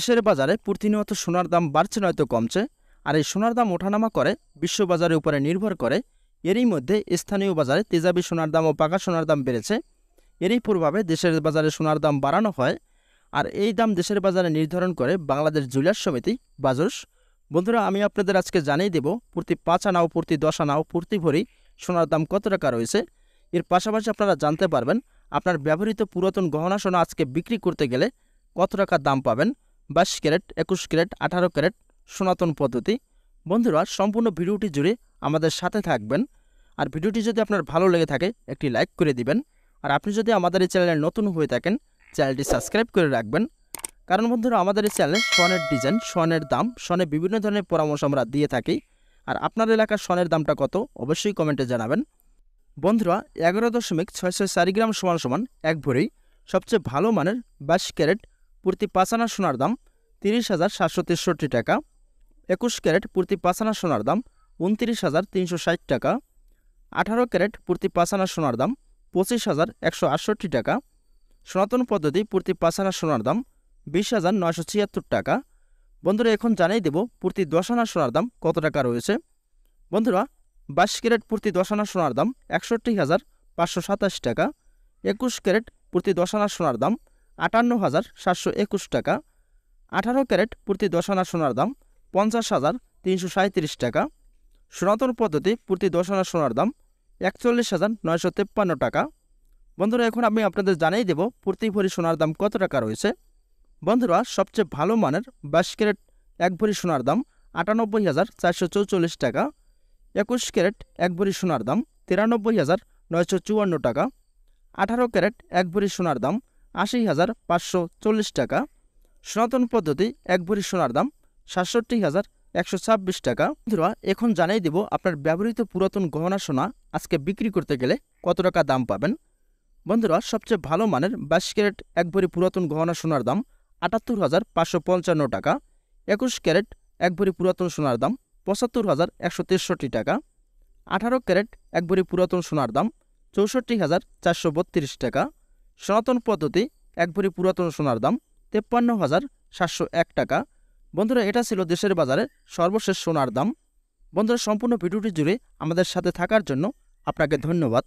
দেশের বাজারে প্রতিনিয়ত সোনার দাম বাড়ছে নয়তো কমছে আর এই সোনার দাম ওঠানামা করে বিশ্ববাজারের উপরে নির্ভর করে এরই মধ্যে স্থানীয় বাজারে তেজাবি সোনার দাম ও পাকা সোনার দাম বেড়েছে এরই প্রভাবে দেশের বাজারে সোনার দাম বাড়ানো হয় আর এই দাম দেশের বাজারে নির্ধারণ করে বাংলাদেশ জুলার সমিতি বাজস বন্ধুরা আমি আপনাদের আজকে জানিয়ে দেব প্রতি পাঁচ আনাও প্রতি দশ আনাও প্রতি ভরি সোনার দাম কত টাকা রয়েছে এর পাশাপাশি আপনারা জানতে পারবেন আপনার ব্যবহৃত পুরাতন গহনা সোনা আজকে বিক্রি করতে গেলে কত টাকা দাম পাবেন বাইশ ক্যারেট একুশ ক্যারেট আঠারো ক্যারেট সনাতন পদ্ধতি বন্ধুরা সম্পূর্ণ ভিডিওটি জুড়ে আমাদের সাথে থাকবেন আর ভিডিওটি যদি আপনার ভালো লেগে থাকে একটি লাইক করে দিবেন আর আপনি যদি আমাদের এই চ্যানেলে নতুন হয়ে থাকেন চ্যানেলটি সাবস্ক্রাইব করে রাখবেন কারণ বন্ধুরা আমাদের এই চ্যানেলে স্বর্ণের ডিজাইন স্বর্ণের দাম সোনের বিভিন্ন ধরনের পরামর্শ আমরা দিয়ে থাকি আর আপনার এলাকার স্বর্ণের দামটা কত অবশ্যই কমেন্টে জানাবেন বন্ধুরা এগারো দশমিক ছয়শো চারি গ্রাম সমান সমান এক ভরি সবচেয়ে ভালো মানের বাইশ ক্যারেট প্রতি পাঁচানা সোনার দাম তিরিশ হাজার সাতশো তেষট্টি টাকা একুশ ক্যারেট প্রতি পাঁচানা সোনার দাম উনত্রিশ হাজার তিনশো ষাট টাকা আঠারো ক্যারেট প্রতি পাঁচানা সোনার দাম পঁচিশ হাজার একশো আটষট্টি টাকা সনাতন পদ্ধতি প্রতি পাঁচানা সোনার দাম বিশ হাজার নয়শো ছিয়াত্তর টাকা বন্ধুরা এখন জানাই দেব প্রতি দশ আনা সোনার দাম কত টাকা রয়েছে বন্ধুরা বাইশ ক্যারেট প্রতি দশ আনা সোনার দাম একষট্টি হাজার পাঁচশো সাতাশ টাকা একুশ ক্যারেট প্রতি দশ আনা সোনার দাম আটান্ন হাজার সাতশো একুশ টাকা আঠারো ক্যারেট প্রতি দশনা সোনার দাম পঞ্চাশ হাজার তিনশো সাঁত্রিশ টাকা সনাতন পদ্ধতি প্রতি দশনা সোনার দাম একচল্লিশ হাজার নয়শো তেপ্পান্ন টাকা বন্ধুরা এখন আমি আপনাদের জানিয়ে দেব প্রতি ভরি সোনার দাম কত টাকা রয়েছে বন্ধুরা সবচেয়ে ভালো মানের বাইশ ক্যারেট এক ভরি সোনার দাম আটানব্বই হাজার চারশো চৌচল্লিশ টাকা একুশ ক্যারেট এক ভরি সোনার দাম তিরানব্বই হাজার নয়শো চুয়ান্ন টাকা আঠারো ক্যারেট এক ভরি সোনার দাম আশি হাজার পাঁচশো চল্লিশ টাকা সনাতন পদ্ধতি এক ভরি সোনার দাম সাতষট্টি হাজার একশো ছাব্বিশ টাকা বন্ধুরা এখন জানাই দেব আপনার ব্যবহৃত পুরাতন গহনা সোনা আজকে বিক্রি করতে গেলে কত টাকা দাম পাবেন বন্ধুরা সবচেয়ে ভালো মানের বাইশ ক্যারেট এক ভরি পুরাতন গহনা সোনার দাম আটাত্তর হাজার পাঁচশো পঞ্চান্ন টাকা একুশ ক্যারেট এক ভরি পুরাতন সোনার দাম পঁচাত্তর হাজার একশো তেষট্টি টাকা আঠারো ক্যারেট এক ভরি পুরাতন সোনার দাম চৌষট্টি হাজার চারশো বত্রিশ টাকা সনাতন পদ্ধতি এক ভরি পুরাতন সোনার দাম তেপ্পান্ন হাজার সাতশো এক টাকা বন্ধুরা এটা ছিল দেশের বাজারে সর্বশেষ সোনার দাম বন্ধুরা সম্পূর্ণ ভিডিওটি জুড়ে আমাদের সাথে থাকার জন্য আপনাকে ধন্যবাদ